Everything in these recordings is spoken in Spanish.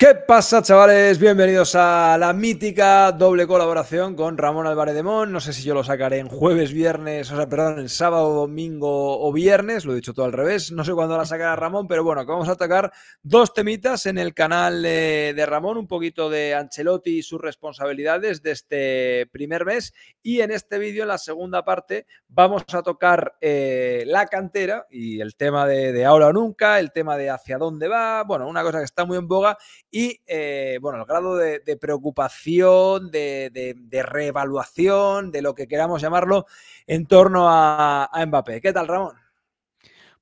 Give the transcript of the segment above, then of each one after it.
¿Qué pasa, chavales? Bienvenidos a la mítica doble colaboración con Ramón Álvarez de No sé si yo lo sacaré en jueves, viernes, o sea, perdón, en sábado, domingo o viernes, lo he dicho todo al revés. No sé cuándo la sacará Ramón, pero bueno, vamos a atacar dos temitas en el canal de, Ramón, un poquito de Ancelotti y sus responsabilidades de este primer mes. Y en este vídeo, en la segunda parte, vamos a tocar eh, la cantera y el tema de ahora o nunca, el tema de hacia dónde va, bueno, una cosa que está muy en boga y eh, bueno, el grado de, preocupación, de, reevaluación, de lo que queramos llamarlo, en torno a, Mbappé. ¿Qué tal, Ramón?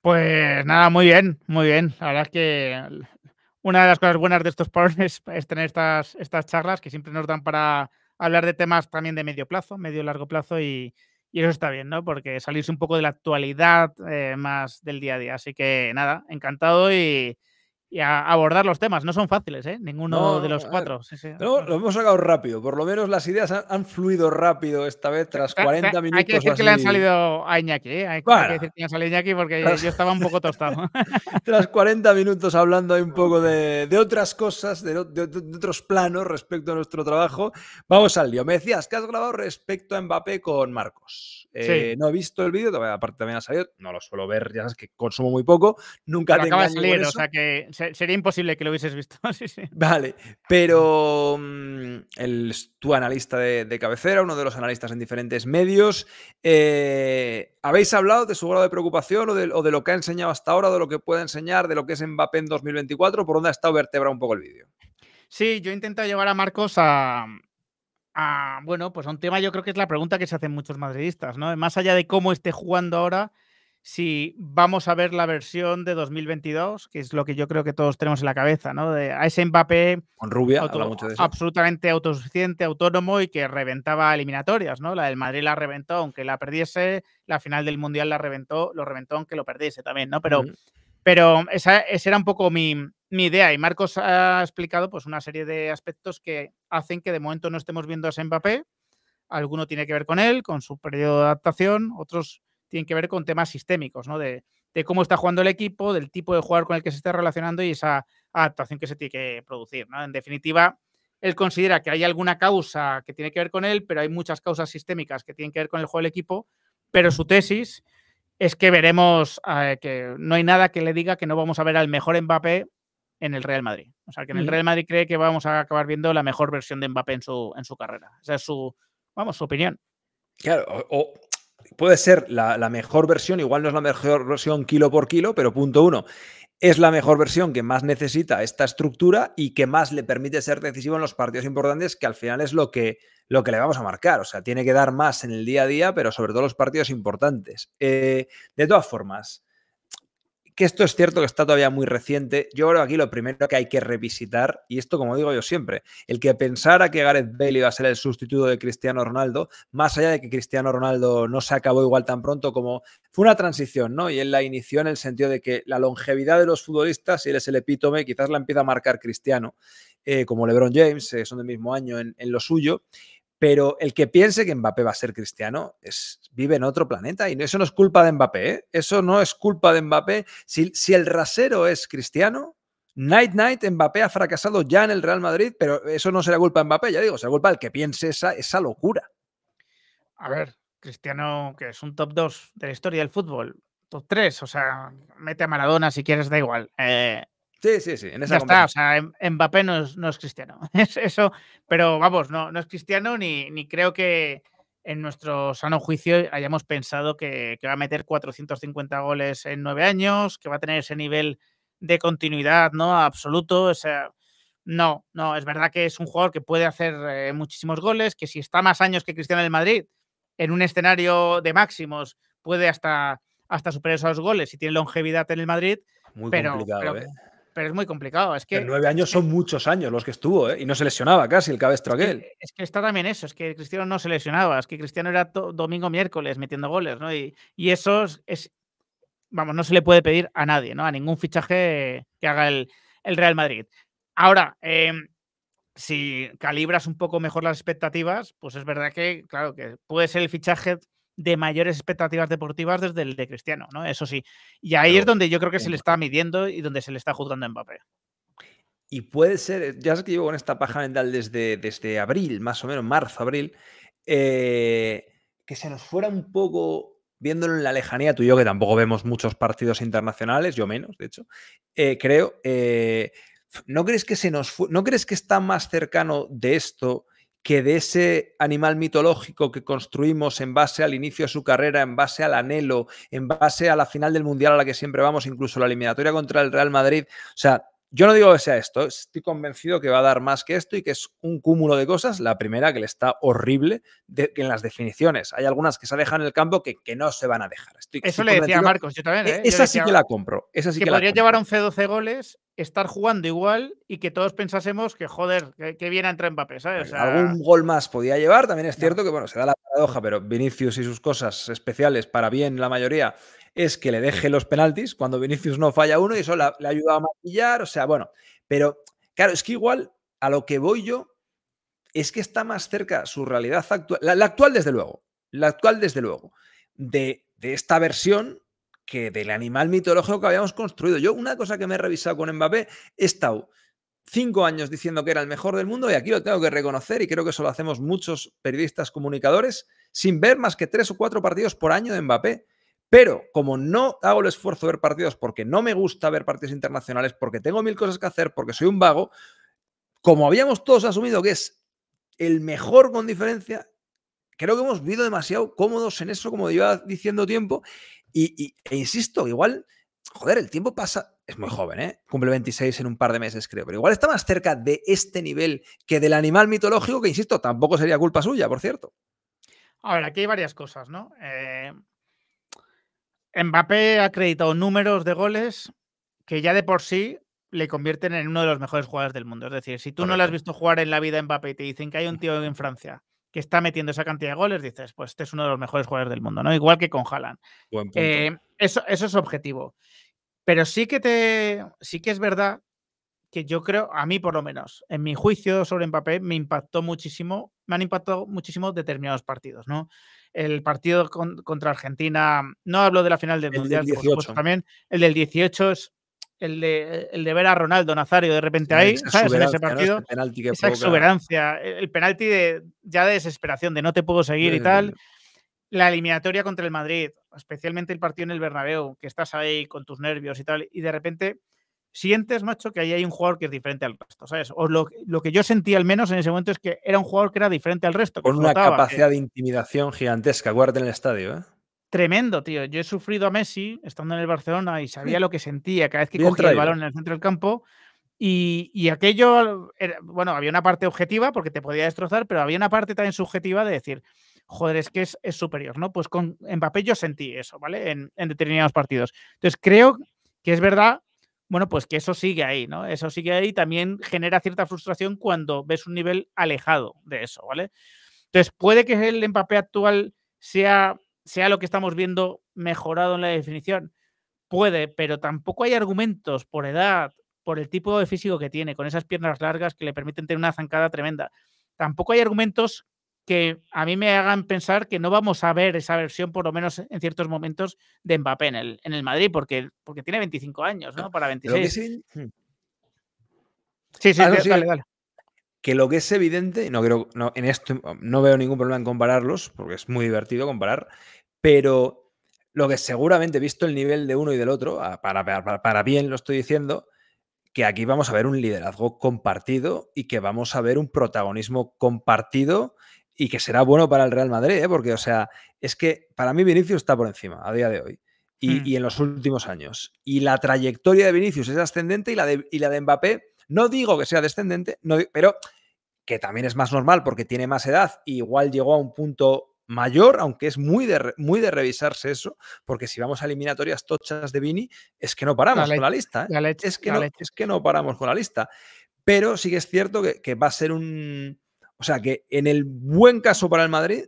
Pues nada, muy bien, muy bien. La verdad es que una de las cosas buenas de estos podcasts es, tener estas, estas charlas que siempre nos dan para hablar de temas también de medio plazo, medio largo plazo y, eso está bien, ¿no? Porque salirse un poco de la actualidad eh, más del día a día. Así que nada, encantado y, y a abordar los temas. No son fáciles, ¿eh? Ninguno de los eh, cuatro. lo hemos sacado rápido. Por lo menos las ideas han, fluido rápido esta vez tras 40 minutos. Hay que ¿eh? decir que le han salido a Iñaki, ¿eh? Hay, que decir que le han salido Iñaki porque yo estaba un poco tostado. tras 40 minutos hablando ahí un poco de, otras cosas, de, otros planos respecto a nuestro trabajo, vamos al lío. Me decías que has grabado respecto a Mbappé con Marcos. Eh, no he visto el vídeo, aparte también ha salido, no lo suelo ver, ya sabes que consumo muy poco, nunca te acaba de salir, o sea que sería imposible que lo hubieses visto. Vale, pero mm, el, tu analista de, cabecera, uno de los analistas en diferentes medios, eh, ¿habéis hablado de su grado de preocupación o de, lo que ha enseñado hasta ahora, de lo que puede enseñar, de lo que es Mbappé en 2024? ¿Por dónde ha estado vertebrado un poco el vídeo? Sí, yo intento llevar a Marcos a, a, bueno, pues a un tema yo creo que es la pregunta que se hacen muchos madridistas, ¿no? Más allá de cómo esté jugando ahora si vamos a ver la versión de 2022, que es lo que yo creo que todos tenemos en la cabeza, ¿no? a ese Mbappé Con Rubia, absolutamente autosuficiente, autónomo y que reventaba eliminatorias, ¿no? La del Madrid la reventó aunque la perdiese, la final del Mundial la reventó, lo reventó aunque lo perdiese también, ¿no? Pero, pero esa, era un poco mi, idea y Marcos ha explicado pues una serie de aspectos que hacen que de momento no estemos viendo a ese Mbappé, alguno tiene que ver con él, con su periodo de adaptación, otros tienen que ver con temas sistémicos, ¿no? De, cómo está jugando el equipo, del tipo de jugador con el que se está relacionando y esa adaptación que se tiene que producir. ¿no? En definitiva, él considera que hay alguna causa que tiene que ver con él, pero hay muchas causas sistémicas que tienen que ver con el juego del equipo, pero su tesis es que veremos ah, que no hay nada que le diga que no vamos a ver al mejor Mbappé en el Real Madrid. O sea, que en el Real Madrid cree que vamos a acabar viendo la mejor versión de Mbappé en su, en su carrera. Esa es su, vamos, su opinión. Claro, o, puede ser la, mejor versión, igual no es la mejor versión kilo por kilo, pero punto uno, es la mejor versión que más necesita esta estructura y que más le permite ser decisivo en los partidos importantes, que al final es lo que, lo que le vamos a marcar. O sea, tiene que dar más en el día a día, pero sobre todo los partidos importantes. Eh, de todas formas, que esto es cierto que está todavía muy reciente. Yo creo aquí lo primero que hay que revisitar, y esto como digo yo siempre, el que pensara que Gareth Bale iba a ser el sustituto de Cristiano Ronaldo, más allá de que Cristiano Ronaldo no se acabó igual tan pronto como fue una transición, ¿no? Y él la inició en el sentido de que la longevidad de los futbolistas, si él es el epítome, quizás la empieza a marcar Cristiano, eh, como LeBron James, eh, son del mismo año en lo suyo. Pero el que piense que Mbappé va a ser cristiano es, vive en otro planeta y eso no es culpa de Mbappé. ¿eh? Eso no es culpa de Mbappé. Si, el rasero es cristiano, Night Night, Mbappé ha fracasado ya en el Real Madrid, pero eso no será culpa de Mbappé, ya digo, será culpa del que piense esa, esa locura. A ver, Cristiano, que es un top 2 de la historia del fútbol, top 3, o sea, mete a Maradona si quieres, da igual. Eh, Sí, sí, sí. En esa ya está, o sea, em, Mbappé no es, cristiano. Es eso, pero vamos, no, no es cristiano ni, ni creo que en nuestro sano juicio hayamos pensado que, va a meter 450 goles en nueve años, que va a tener ese nivel de continuidad, ¿no? Absoluto. no, no, es verdad que es un jugador que puede hacer eh, muchísimos goles, que si está más años que Cristiano del Madrid, en un escenario de máximos, puede hasta, hasta superar esos goles y tiene longevidad en el Madrid. Muy complicado, ¿eh? pero es muy complicado. Es que, nueve años son muchos años los que estuvo, ¿eh? Y no se lesionaba casi el cabestro aquel. es que está también eso, es que Cristiano no se lesionaba, es que Cristiano era domingo, miércoles metiendo goles, ¿no? Y, y eso es, vamos, no se le puede pedir a nadie, ¿no? A ningún fichaje que haga el, Real Madrid. Ahora, em, si calibras un poco mejor las expectativas, pues es verdad que, claro, que puede ser el fichaje de mayores expectativas deportivas desde el de Cristiano, ¿no? Eso sí. Y ahí es donde yo creo que se le está midiendo y donde se le está juzgando en papel. Y puede ser, eh, ya sé que llevo con esta paja mental desde, desde abril, más o menos, marzo, abril, eh, que se nos fuera un poco, viéndolo en la lejanía, tú y yo, que tampoco vemos muchos partidos internacionales, yo menos, de hecho, eh, creo, ¿no crees que se nos ¿no crees que está más cercano de esto que de ese animal mitológico que construimos en base al inicio de su carrera, en base al anhelo, en base a la final del Mundial a la que siempre vamos, incluso la eliminatoria contra el Real Madrid, o sea, yo no digo que sea esto, estoy convencido que va a dar más que esto y que es un cúmulo de cosas. La primera, que le está horrible en las definiciones. Hay algunas que se dejan en el campo que, no se van a dejar. Eso le decía a Marcos, yo también. ¿eh? Esa sí que la compro. Esa sí que, que podría un 11-12 goles, estar jugando igual y que todos pensásemos que, joder, que, que bien entra Mbappé, ¿sabes? Algún gol más podía llevar. También es cierto que, bueno, se da la paradoja, pero Vinicius y sus cosas especiales, para bien la mayoría, es que le deje los penaltis cuando Vinicius no falla uno y eso le ayuda a maquillar, o sea, bueno, pero claro, es que igual a lo que voy yo es que está más cerca su realidad actual, la, actual desde luego, la actual desde luego, de, de, esta versión que del animal mitológico que habíamos construido. Yo una cosa que me he revisado con Mbappé, he estado cinco años diciendo que era el mejor del mundo y aquí lo tengo que reconocer y creo que eso lo hacemos muchos periodistas comunicadores sin ver más que tres o cuatro partidos por año de Mbappé. Pero como no hago el esfuerzo de ver partidos porque no me gusta ver partidos internacionales, porque tengo mil cosas que hacer, porque soy un vago, como habíamos todos asumido que es el mejor con diferencia, creo que hemos vivido demasiado cómodos en eso, como iba diciendo tiempo. Y, e insisto, igual, joder, el tiempo pasa. Es muy joven, ¿eh? Cumple 26 en un par de meses, creo. Pero igual está más cerca de este nivel que del animal mitológico, que insisto, tampoco sería culpa suya, por cierto. A ver, aquí hay varias cosas, ¿no? Eh Mbappé ha acreditado números de goles que ya de por sí le convierten en uno de los mejores jugadores del mundo. Es decir, si tú no lo has visto jugar en la vida a Mbappé y te dicen que hay un tío en Francia que está metiendo esa cantidad de goles, dices, pues este es uno de los mejores jugadores del mundo, ¿no? Igual que con Haaland. Eh, eso, es objetivo. Pero sí que te. sí que es verdad que yo creo, a mí por lo menos, en mi juicio sobre Mbappé, me impactó muchísimo, me han impactado muchísimo determinados partidos, ¿no? el partido contra Argentina, no hablo de la final del Mundial, también el del 18 es el de, el ver a Ronaldo Nazario de repente ahí, partido, esa exuberancia, el penalti de, ya de desesperación, de no te puedo seguir y tal. La eliminatoria contra el Madrid, especialmente el partido en el Bernabéu, que estás ahí con tus nervios y tal, y de repente sientes, macho, que ahí hay un jugador que es diferente al resto, ¿sabes? O lo, lo que yo sentí al menos en ese momento es que era un jugador que era diferente al resto. Con una capacidad de intimidación gigantesca, guarda en el estadio, ¿eh? Tremendo, tío. Yo he sufrido a Messi estando en el Barcelona y sabía lo que sentía cada vez que Bien el balón en el centro del campo. Y, y aquello, bueno, había una parte objetiva porque te podía destrozar, pero había una parte también subjetiva de decir, joder, es que es, superior, ¿no? Pues con papel yo sentí eso, ¿vale? En, en determinados partidos. Entonces creo que es verdad bueno, pues que eso sigue ahí, ¿no? Eso sigue ahí y también genera cierta frustración cuando ves un nivel alejado de eso, ¿vale? Entonces, puede que el empape actual sea, sea lo que estamos viendo mejorado en la definición. Puede, pero tampoco hay argumentos por edad, por el tipo de físico que tiene, con esas piernas largas que le permiten tener una zancada tremenda. Tampoco hay argumentos que a mí me hagan pensar que no vamos a ver esa versión, por lo menos en ciertos momentos, de Mbappé en el, Madrid, porque, porque tiene 25 años, ¿no? Para 26. Hmm. Sí... sí, ah, Que lo que es evidente, no creo, no, en esto no veo ningún problema en compararlos, porque es muy divertido comparar, pero lo que seguramente, visto el nivel de uno y del otro, ah, para, para bien lo estoy diciendo, que aquí vamos a ver un liderazgo compartido y que vamos a ver un protagonismo compartido y que será bueno para el Real Madrid, ¿eh? porque, o sea, es que para mí Vinicius está por encima a día de hoy mm. y, en los últimos años. Y la trayectoria de Vinicius es ascendente y la de, y la de Mbappé, no digo que sea descendente, pero que también es más normal porque tiene más edad y igual llegó a un punto mayor, aunque es muy de, muy de revisarse eso, porque si vamos a eliminatorias tochas de Vini, es que no paramos con la lista. ¿eh? es, que no, es que no paramos con la lista. Pero sí que es cierto que va a ser un, o sea que en el buen caso para el Madrid,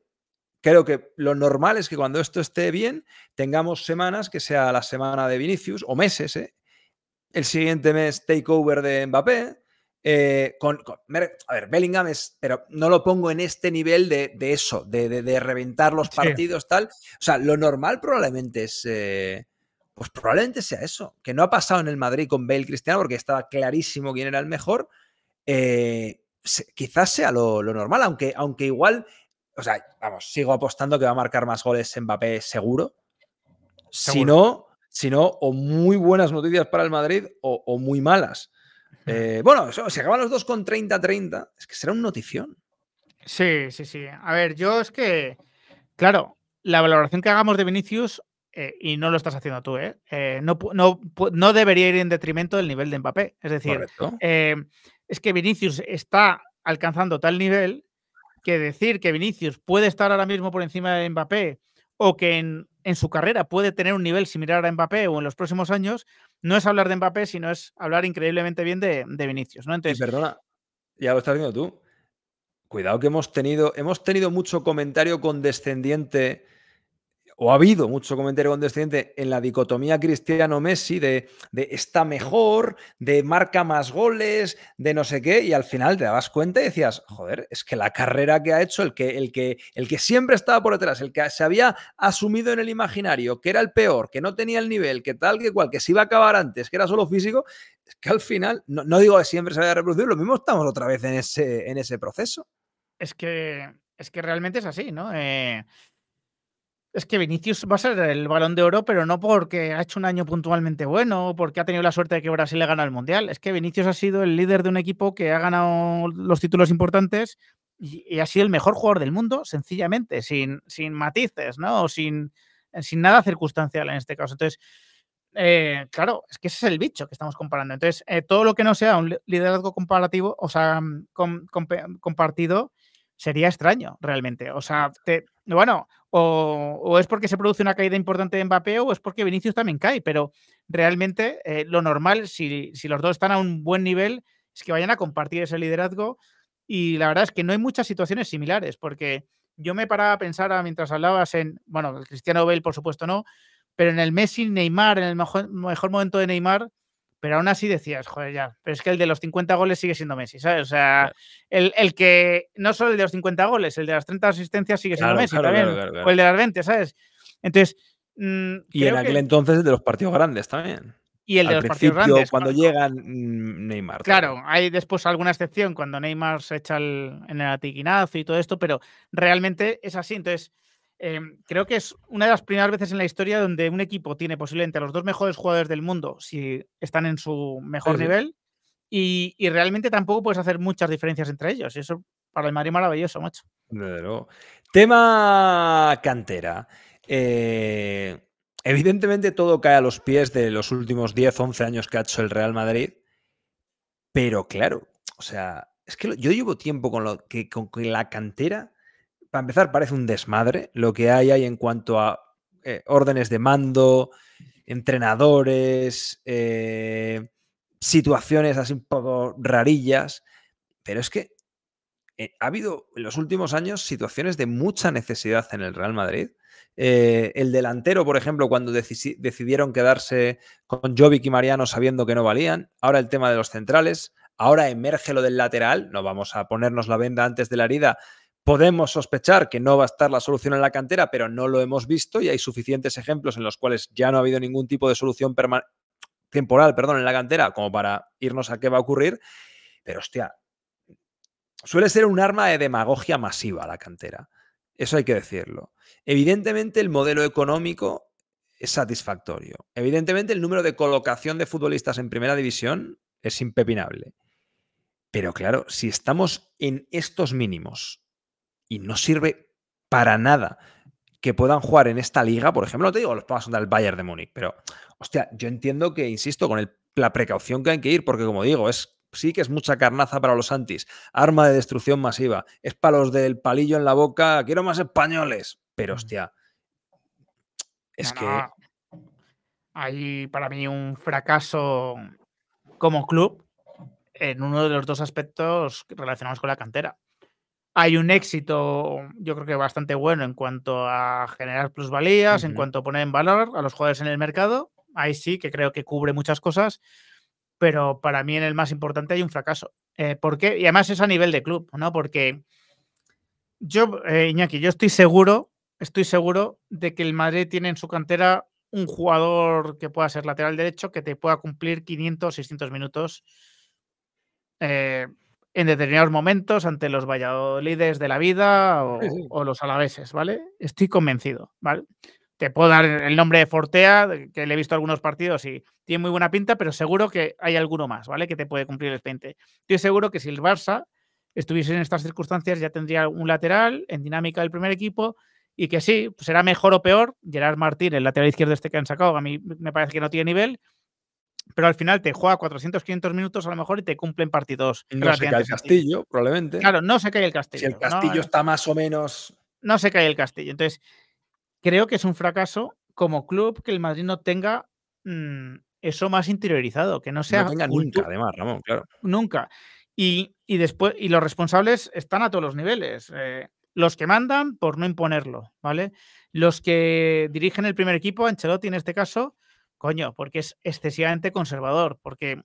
creo que lo normal es que cuando esto esté bien, tengamos semanas, que sea la semana de Vinicius, o meses, ¿eh? el siguiente mes takeover de Mbappé. Eh, con, a ver, Bellingham es, pero no lo pongo en este nivel de, eso, de, reventar los partidos, tal. O sea, lo normal probablemente es, eh, pues probablemente sea eso, que no ha pasado en el Madrid con Bale Cristiano, porque estaba clarísimo quién era el mejor. Eh, quizás sea lo, normal, aunque, aunque igual, o sea, vamos, sigo apostando que va a marcar más goles Mbappé seguro. Si no, si no, o muy buenas noticias para el Madrid o, muy malas. Eh, bueno, si acaban los dos con 30-30, es que será un notición. Sí, sí, sí. A ver, yo es que, claro, la valoración que hagamos de Vinicius, eh, y no lo estás haciendo tú, eh, no, no, debería ir en detrimento del nivel de Mbappé. Es decir, es que Vinicius está alcanzando tal nivel que decir que Vinicius puede estar ahora mismo por encima de Mbappé o que en, su carrera puede tener un nivel similar a Mbappé o en los próximos años, no es hablar de Mbappé, sino es hablar increíblemente bien de, Vinicius. ¿no? perdona, ya lo estás viendo tú. Cuidado que hemos tenido, hemos tenido mucho comentario condescendiente o ha habido mucho comentario condescendiente en la dicotomía cristiano-Messi de, de, está mejor, de marca más goles, de no sé qué, y al final te dabas cuenta y decías, joder, es que la carrera que ha hecho, el que, el que, el que siempre estaba por detrás, el que se había asumido en el imaginario, que era el peor, que no tenía el nivel, que tal, que cual, que se iba a acabar antes, que era solo físico, es que al final, no, digo que siempre se vaya a reproducir, lo mismo estamos otra vez en ese, en ese proceso. Es que, es que realmente es así, ¿no? Eh, es que Vinicius va a ser el balón de oro, pero no porque ha hecho un año puntualmente bueno o porque ha tenido la suerte de que Brasil le gana el Mundial. Es que Vinicius ha sido el líder de un equipo que ha ganado los títulos importantes y, ha sido el mejor jugador del mundo, sencillamente, sin, sin matices, ¿no? sin, eh, sin nada circunstancial en este caso. Entonces, eh, claro, es que ese es el bicho que estamos comparando. Entonces, eh, todo lo que no sea un liderazgo comparativo, o sea, mm, compartido, sería extraño realmente. O sea, bueno, o, es porque se produce una caída importante de Mbappé o es porque Vinicius también cae, pero realmente eh, lo normal, si, los dos están a un buen nivel, es que vayan a compartir ese liderazgo y la verdad es que no hay muchas situaciones similares, porque yo me paraba a pensar ah, mientras hablabas en, bueno, el Cristiano Bale por supuesto no, pero en el Messi, Neymar, en el mejor momento de Neymar, pero aún así decías, joder, ya, pero es que el de los 50 goles sigue siendo Messi, ¿sabes? O sea, el, que, no solo el de los 50 goles, el de las 30 asistencias sigue siendo Messi también, o el de las 20, ¿sabes? Entonces... Mm, y en aquel entonces el de los partidos grandes también. Y el de los partidos grandes. Cuando, cuando llega mm, Neymar. Claro, hay después alguna excepción cuando Neymar se echa el, en el atiquinazo y todo esto, pero realmente es así. Entonces, Em, creo que es una de las primeras veces en la historia donde un equipo tiene posiblemente a los dos mejores jugadores del mundo si están en su mejor nivel y, realmente tampoco puedes hacer muchas diferencias entre ellos. Y eso para el Madrid maravilloso, macho. Tema cantera. Eh, evidentemente todo cae a los pies de los últimos 10, 11 años que ha hecho el Real Madrid. Pero claro, o sea, es que yo llevo tiempo con, lo, que, con la cantera para empezar, parece un desmadre lo que hay ahí en cuanto a eh, órdenes de mando, entrenadores, eh, situaciones así un poco rarillas. Pero es que eh, ha habido en los últimos años situaciones de mucha necesidad en el Real Madrid. el delantero, por ejemplo, cuando decidieron quedarse con Jovic y Mariano sabiendo que no valían. Ahora el tema de los centrales. Ahora emerge lo del lateral. No vamos a ponernos la venda antes de la herida. Podemos sospechar que no va a estar la solución en la cantera, pero no lo hemos visto y hay suficientes ejemplos en los cuales ya no ha habido ningún tipo de solución temporal perdón, en la cantera como para irnos a qué va a ocurrir. Pero hostia, suele ser un arma de demagogia masiva la cantera. Eso hay que decirlo. Evidentemente el modelo económico es satisfactorio. Evidentemente el número de colocación de futbolistas en primera división es impepinable. Pero claro, si estamos en estos mínimos, y no sirve para nada que puedan jugar en esta liga, por ejemplo, no te digo los pasos del Bayern de Múnich, pero hostia, yo entiendo que, insisto, con la precaución que hay que ir, porque como digo, es sí que es mucha carnaza para los antis, arma de destrucción masiva, es para los del palillo en la boca, quiero más españoles, pero mm. hostia, es que... Hay para mí un fracaso como club en uno de los dos aspectos relacionados con la cantera hay un éxito, yo creo que bastante bueno en cuanto a generar plusvalías, en cuanto a poner en valor a los jugadores en el mercado. Ahí sí que creo que cubre muchas cosas, pero para mí en el más importante hay un fracaso. Eh, ¿Por qué? Y además es a nivel de club, ¿no? Porque yo, eh, Iñaki, yo estoy seguro, estoy seguro de que el Madrid tiene en su cantera un jugador que pueda ser lateral derecho que te pueda cumplir 500 600 minutos. Eh, en determinados momentos ante los Valladolides de la vida o, los alaveses, ¿vale? Estoy convencido, ¿vale? Te puedo dar el nombre de Fortea, que le he visto algunos partidos y tiene muy buena pinta, pero seguro que hay alguno más, ¿vale? Que te puede cumplir el 20. Estoy seguro que si el Barça estuviese en estas circunstancias ya tendría un lateral en dinámica del primer equipo y que sí, pues será mejor o peor. Gerard Martín, el lateral izquierdo este que han sacado, a mí me parece que no tiene nivel, pero al final te juega 400, 500 minutos a lo mejor y te cumplen partidos. No se cae el castillo, probablemente. Claro, no se cae el castillo. Si el castillo está más o menos. No se cae el castillo. Entonces, creo que es un fracaso como club que el Madrid no tenga mm, eso más interiorizado, que no sea. No tenga nunca, además, Ramón, claro. Nunca. Y, después, y los responsables están a todos los niveles. Eh, los que mandan por no imponerlo, ¿vale? Los que dirigen el primer equipo, Ancelotti en este caso, coño, porque es excesivamente conservador, porque,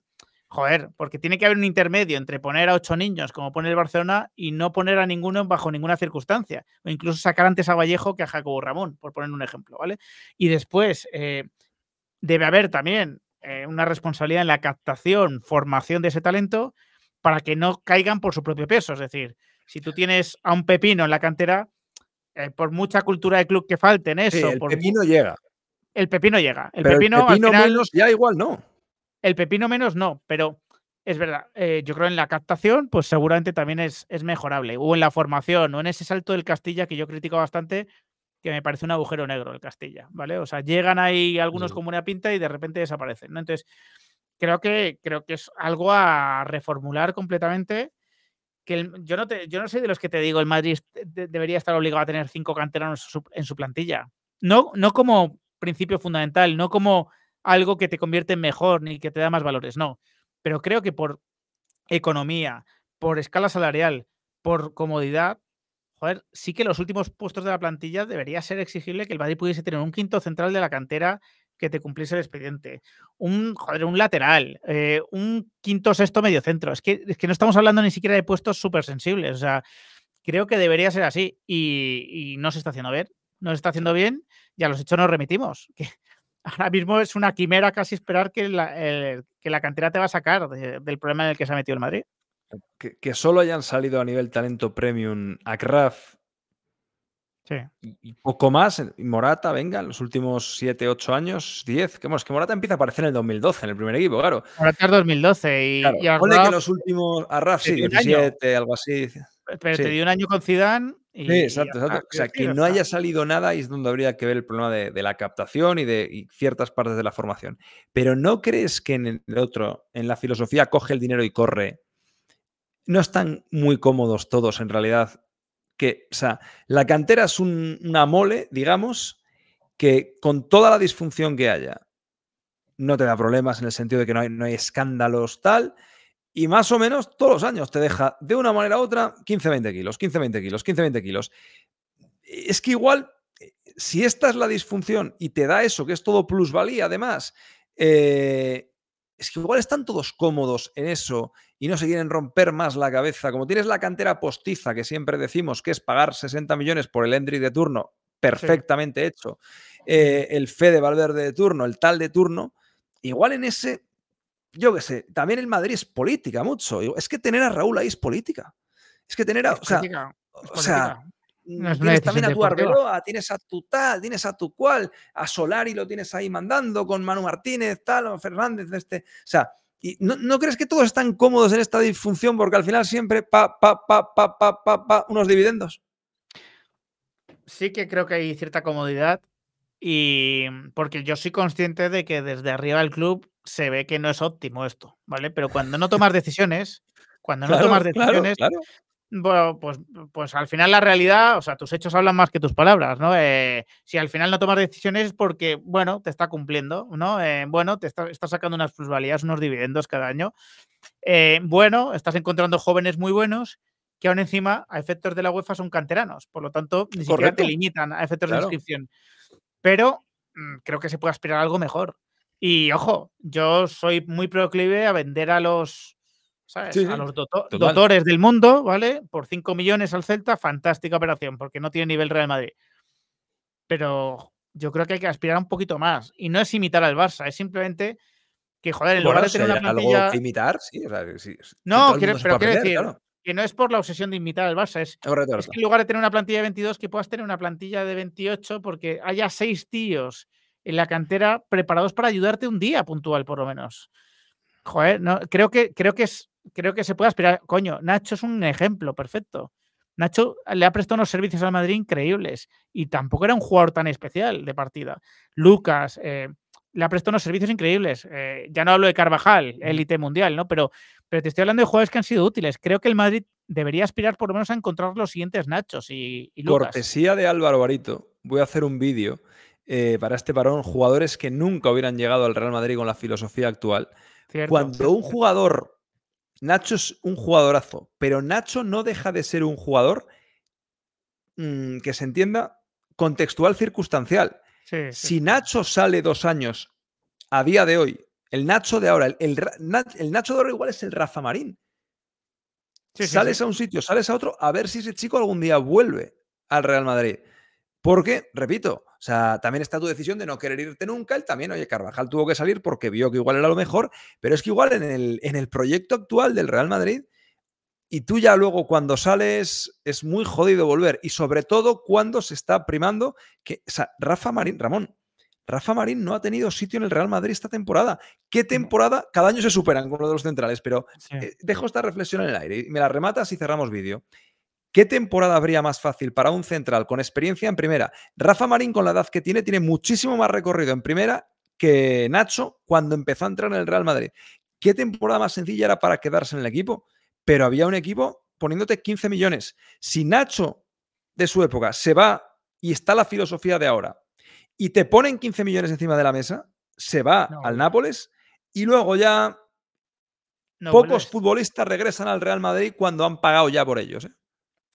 joder, porque tiene que haber un intermedio entre poner a ocho niños, como pone el Barcelona, y no poner a ninguno bajo ninguna circunstancia, o incluso sacar antes a Vallejo que a Jacobo Ramón, por poner un ejemplo, ¿vale? Y después eh, debe haber también eh, una responsabilidad en la captación, formación de ese talento, para que no caigan por su propio peso, es decir, si tú tienes a un pepino en la cantera, eh, por mucha cultura de club que falte en eso. Sí, el pepino llega. El pepino llega. El pepino, menos ya igual no. El pepino menos no, pero es verdad. Eh, yo creo en la captación, pues seguramente también es, es mejorable. O en la formación, o en ese salto del Castilla que yo critico bastante, que me parece un agujero negro el Castilla, ¿vale? O sea, llegan ahí algunos como una pinta y de repente desaparecen, ¿no? Entonces, creo que, creo que es algo a reformular completamente. Que yo, no te, yo no soy de los que te digo, el Madrid debería estar obligado a tener cinco canteranos en su, en su plantilla. No, no como principio fundamental, no como algo que te convierte en mejor ni que te da más valores, no. Pero creo que por economía, por escala salarial, por comodidad, joder, sí que los últimos puestos de la plantilla debería ser exigible que el Madrid pudiese tener un quinto central de la cantera que te cumpliese el expediente, un, joder, un lateral, eh, un quinto sexto medio Es que, es que no estamos hablando ni siquiera de puestos súper sensibles. O sea, creo que debería ser así y, no se está haciendo ver. Nos está haciendo bien y a los hechos nos remitimos. Que ahora mismo es una quimera casi esperar que la, eh, que la cantera te va a sacar del problema en el que se ha metido el Madrid. Que, solo hayan salido a nivel talento premium a sí. y, poco más. Eh, Morata, venga, los últimos 7, 8 años, 10. Que, es que Morata empieza a aparecer en el 2012, en el primer equipo, claro. Morata es 2012 y, claro, y que los últimos. RAF, sí, 17, algo así. Pero te dio un año con Zidane sí, exacto, exacto. O sea, que no haya salido nada y es donde habría que ver el problema de, la captación y de ciertas partes de la formación. Pero ¿no crees que en el otro, en la filosofía, coge el dinero y corre? No están muy cómodos todos en realidad. Que, o sea, la cantera es una mole, digamos, que con toda la disfunción que haya, no te da problemas en el sentido de que no hay, no hay escándalos, tal, y más o menos todos los años te deja de una manera u otra 15-20 kilos, 15-20 kilos, 15-20 kilos. Es que igual, eh, si esta es la disfunción y te da eso, que es todo plusvalía además, eh, es que igual están todos cómodos en eso y no se quieren romper más la cabeza. Como tienes la cantera postiza, que siempre decimos que es pagar 60 millones por el Endry de turno, perfectamente hecho, eh, el Fede Valverde de turno, el tal de turno, igual en ese yo qué sé, también el Madrid es política mucho. Es que tener a Raúl ahí es política. Es que tener a. o sea, mm, tienes también a tu Arbeloa, tienes a tu tal, tienes a tu cual, a Solari lo tienes ahí mandando con Manu Martínez, tal, Fernández, este. O sea, y no, no, crees que todos están cómodos en esta disfunción porque al final siempre pa, pa, pa, pa, pa, pa, pa, unos dividendos? Sí que creo que hay cierta comodidad y porque yo soy consciente de que desde arriba el club se ve que no es óptimo esto, ¿vale? Pero cuando no tomas decisiones, cuando no tomas decisiones, Bueno, pues, pues al final la realidad, o sea, tus hechos hablan más que tus palabras, ¿no? Eh, si al final no tomas decisiones es porque, bueno, te está cumpliendo, ¿no? Eh, bueno, te está, sacando unas plusvalías, unos dividendos cada año. Eh, bueno, estás encontrando jóvenes muy buenos que aún encima a efectos de la UEFA son canteranos, por lo tanto, ni siquiera te limitan a efectos de inscripción. Pero mm, creo que se puede aspirar a algo mejor. Y ojo, yo soy muy proclive a vender a los, ¿sabes? dotores del mundo, ¿vale? Por 5 millones al Celta, fantástica operación, porque no tiene nivel Real Madrid. Pero yo creo que hay que aspirar un poquito más. Y no es imitar al Barça, es simplemente que, joder, en lugar de tener una plantilla... Algo que imitar, sí. O sea, no, pero quiero decir que no es por la obsesión de imitar al Barça, es, que en lugar de tener una plantilla de 22, que puedas tener una plantilla de 28 porque haya seis tíos en la cantera preparados para ayudarte un día puntual, por lo menos. Joder, no, creo, que, creo, que es, creo que se puede aspirar. Coño, Nacho es un ejemplo perfecto. Nacho le ha prestado unos servicios al Madrid increíbles y tampoco era un jugador tan especial de partida. Lucas eh, le ha prestado unos servicios increíbles. Eh, ya no hablo de Carvajal, élite mundial, ¿no? Pero, pero te estoy hablando de jugadores que han sido útiles. Creo que el Madrid debería aspirar por lo menos a encontrar los siguientes Nachos y, Cortesía de Álvaro Barito, voy a hacer un vídeo eh, para este parón jugadores que nunca hubieran llegado al Real Madrid con la filosofía actual. Cuando un jugador, Nacho es un jugadorazo, pero Nacho no deja de ser un jugador mm, que se entienda contextual circunstancial. Si Nacho sale dos años a día de hoy, el Nacho de ahora, el, Nacho de ahora igual es el Rafa Marín. sales a un sitio, sales a otro, a ver si ese chico algún día vuelve al Real Madrid. Porque, repito, o sea, también está tu decisión de no querer irte nunca. Él también, oye, Carvajal tuvo que salir porque vio que igual era lo mejor, pero es que igual en el, en el proyecto actual del Real Madrid, y tú ya luego cuando sales es muy jodido volver. Y sobre todo cuando se está primando que, o sea, Rafa Marín, Ramón, Rafa Marín no ha tenido sitio en el Real Madrid esta temporada. ¿Qué temporada? Cada año se superan con uno de los centrales, pero eh, dejo esta reflexión en el aire y me la rematas y cerramos vídeo. ¿Qué temporada habría más fácil para un central con experiencia en primera? Rafa Marín, con la edad que tiene, tiene muchísimo más recorrido en primera que Nacho cuando empezó a entrar en el Real Madrid. ¿Qué temporada más sencilla era para quedarse en el equipo? Pero había un equipo poniéndote 15 millones. Si Nacho de su época se va y está la filosofía de ahora y te ponen 15 millones encima de la mesa, se va al Nápoles y luego ya pocos futbolistas regresan al Real Madrid cuando han pagado ya por ellos. ¿eh?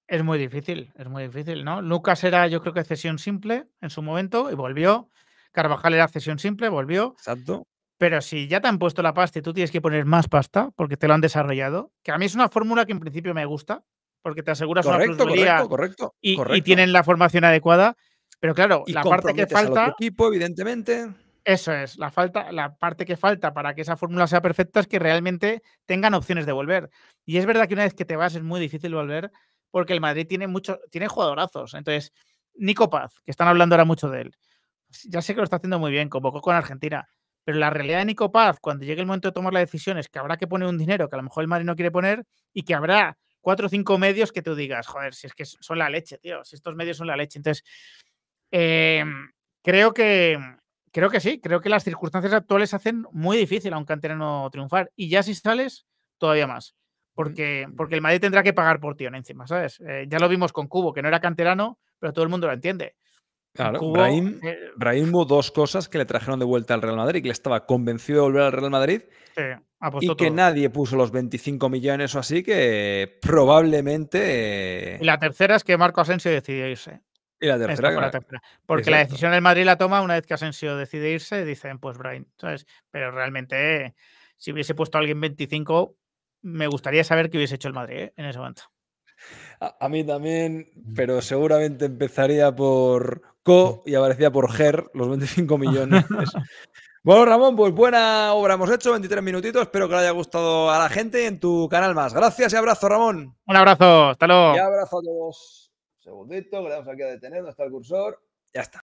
Es muy difícil, es muy difícil, ¿no? Lucas era, yo creo que cesión simple en su momento y volvió. Carvajal era cesión simple, volvió. Exacto. Pero si ya te han puesto la pasta y tú tienes que poner más pasta porque te lo han desarrollado, que a mí es una fórmula que en principio me gusta, porque te aseguras correcto, una correcto, y, tienen la formación adecuada. Pero claro, la parte que falta. equipo, evidentemente. Eso es, la, falta, la parte que falta para que esa fórmula sea perfecta es que realmente tengan opciones de volver. Y es verdad que una vez que te vas es muy difícil volver, porque el Madrid tiene mucho, tiene jugadorazos. Entonces, Nico Paz, que están hablando ahora mucho de él, ya sé que lo está haciendo muy bien, convocó con Argentina, pero la realidad de Nico Paz, cuando llegue el momento de tomar la decisión es que habrá que poner un dinero que a lo mejor el Madrid no quiere poner y que habrá cuatro o cinco medios que tú digas, joder, si es que son la leche, tío, si estos medios son la leche. Entonces, em, creo que creo que sí, creo que las circunstancias actuales hacen muy difícil a un canterano triunfar y ya si sales, todavía más. Porque, el Madrid tendrá que pagar por Tion encima, ¿sabes? Eh, ya lo vimos con Cubo, que no era canterano, pero todo el mundo lo entiende. Claro, eh, hubo dos cosas que le trajeron de vuelta al Real Madrid, que le estaba convencido de volver al Real Madrid y que nadie puso los 25 millones o así que probablemente... Y la tercera es que Marco Asensio decidió irse. Y la tercera, Porque la decisión del Madrid la toma una vez que Asensio decide irse, dicen pues Brahim, ¿sabes? Pero realmente si hubiese puesto alguien 25, me gustaría saber qué hubiese hecho el Madrid ¿eh? en ese momento. A, mí también, mm. pero seguramente empezaría por Co mm. y aparecía por Ger, los 25 millones. bueno, Ramón, pues buena obra hemos hecho, 23 minutitos. Espero que le haya gustado a la gente en tu canal más. Gracias y abrazo, Ramón. Un abrazo, hasta luego. Y abrazo a todos. segundito, que le damos aquí a detener, está el cursor. Ya está.